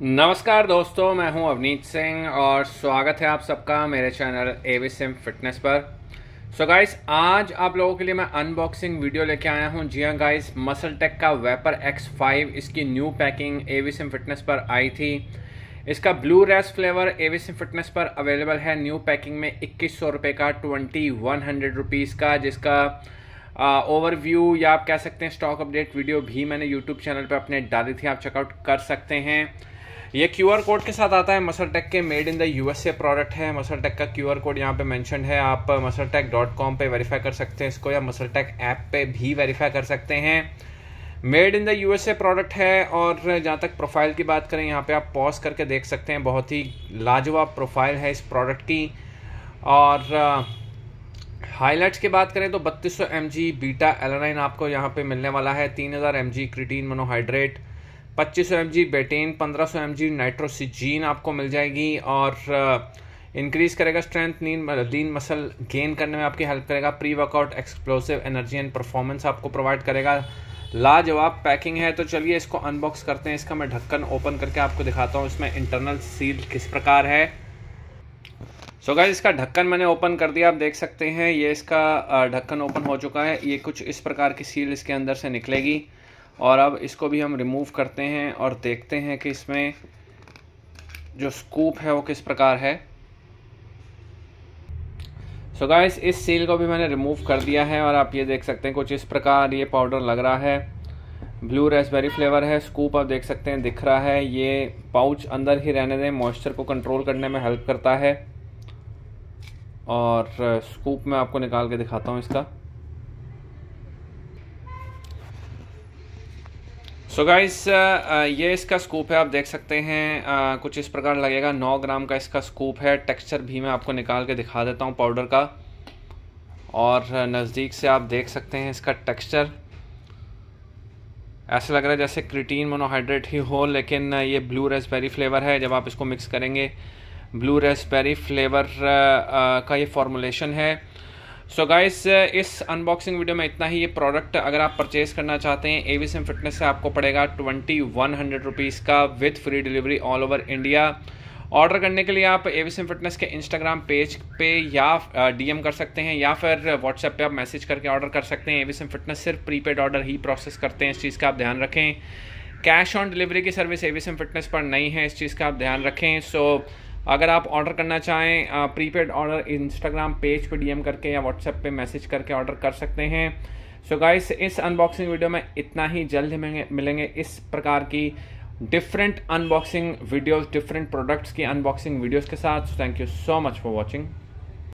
नमस्कार दोस्तों मैं हूं अवनीत सिंह और स्वागत है आप सबका मेरे चैनल ए सिम फिटनेस पर सो so गाइस आज आप लोगों के लिए मैं अनबॉक्सिंग वीडियो लेके आया हूं जी हाँ गाइस मसल टेक का वेपर एक्स फाइव इसकी new packing A Sim fitness पर आई थी इसका blue razz flavour Sim fitness पर अवेलेबल है न्यू पैकिंग में इक्कीस सौ रुपये का ट्वेंटी वन हंड्रेड रुपीज़ का जिसका ओवरव्यू या आप कह सकते हैं स्टॉक अपडेट वीडियो भी मैंने यूट्यूब चैनल पर अपने डाली थी आप चेकआउट कर सकते हैं ये आर कोड के साथ आता है मसलटेक के made in the USA product है मसल टेक का आर कोड यहाँ पे मैंशन है आप मसलटेक डॉट कॉम पर वेरीफाई कर सकते हैं इसको या टेक ऐप पे भी वेरीफाई कर सकते हैं made in the USA product है और जहाँ तक प्रोफाइल की बात करें यहाँ पे आप पॉज करके देख सकते हैं बहुत ही लाजवाब प्रोफाइल है इस प्रोडक्ट की और हाईलाइट्स की बात करें तो 3200 सौ बीटा एलानाइन आपको यहाँ पे मिलने वाला है 3000 हज़ार क्रिटीन मोनोहाइड्रेट पच्चीस सौ एम जी बेटेन पंद्रह सौ एम जी नाइट्रोसिजीन आपको मिल जाएगी और इंक्रीज़ uh, करेगा स्ट्रेंथ नींद लीन मसल गेन करने में आपकी हेल्प करेगा pre workout explosive energy and performance आपको प्रोवाइड करेगा लाजवाब पैकिंग है तो चलिए इसको अनबॉक्स करते हैं इसका मैं ढक्कन ओपन करके आपको दिखाता हूँ इसमें इंटरनल सील किस प्रकार है सो so गाइज इसका ढक्कन मैंने ओपन कर दिया आप देख सकते हैं ये इसका uh, ढक्कन ओपन हो चुका है ये कुछ इस प्रकार की सील इसके अंदर से निकलेगी और अब इसको भी हम रिमूव करते हैं और देखते हैं कि इसमें जो स्कूप है वो किस प्रकार है सो so गाइस इस सील को भी मैंने रिमूव कर दिया है और आप ये देख सकते हैं कुछ इस प्रकार ये पाउडर लग रहा है ब्लू रेसबेरी फ्लेवर है स्कूप आप देख सकते हैं दिख रहा है ये पाउच अंदर ही रहने दें मॉइस्चर को कंट्रोल करने में हेल्प करता है और स्कूप मैं आपको निकाल के दिखाता हूँ इसका so so guys uh, uh, ये इसका स्कूप है आप देख सकते हैं आ, uh, कुछ इस प्रकार लगेगा नौ ग्राम का इसका स्कूप है टेक्सचर भी मैं आपको निकाल के दिखा देता हूँ पाउडर का और नज़दीक से आप देख सकते हैं इसका टेक्सचर ऐसा लग रहा है जैसे क्रिटीन मोनोहाइड्रेट ही हो लेकिन ये ब्लू रेसबेरी फ्लेवर है जब आप इसको मिक्स करेंगे ब्लू रेसबेरी फ्लेवर का ये फॉर्मूलेशन है सो so गाइस uh, इस अनबॉक्सिंग वीडियो में इतना ही ये प्रोडक्ट अगर आप परचेज करना चाहते हैं ए एम फिटनेस से आपको पड़ेगा ट्वेंटी वन हंड्रेड रुपीज़ का with free delivery all over India order करने के लिए आप ए फिटनेस के इंस्टाग्राम पेज पे या डीएम uh, कर सकते हैं या फिर व्हाट्सएप पे आप मैसेज करके ऑर्डर कर सकते हैं ए फिटनेस सिर्फ प्रीपेड ऑर्डर ही प्रोसेस करते हैं इस चीज़ का आप ध्यान रखें कैश ऑन डिलीवरी की सर्विस ए फिटनेस पर नहीं है इस चीज़ का आप ध्यान रखें सो so, अगर आप ऑर्डर करना चाहें प्रीपेड ऑर्डर इंस्टाग्राम पेज पे डीएम करके या व्हाट्सएप पे मैसेज करके ऑर्डर कर सकते हैं सो so गाइस इस अनबॉक्सिंग वीडियो में इतना ही जल्द मिलेंगे इस प्रकार की different unboxing videos different products की अनबॉक्सिंग वीडियोस के साथ thank you so much for watching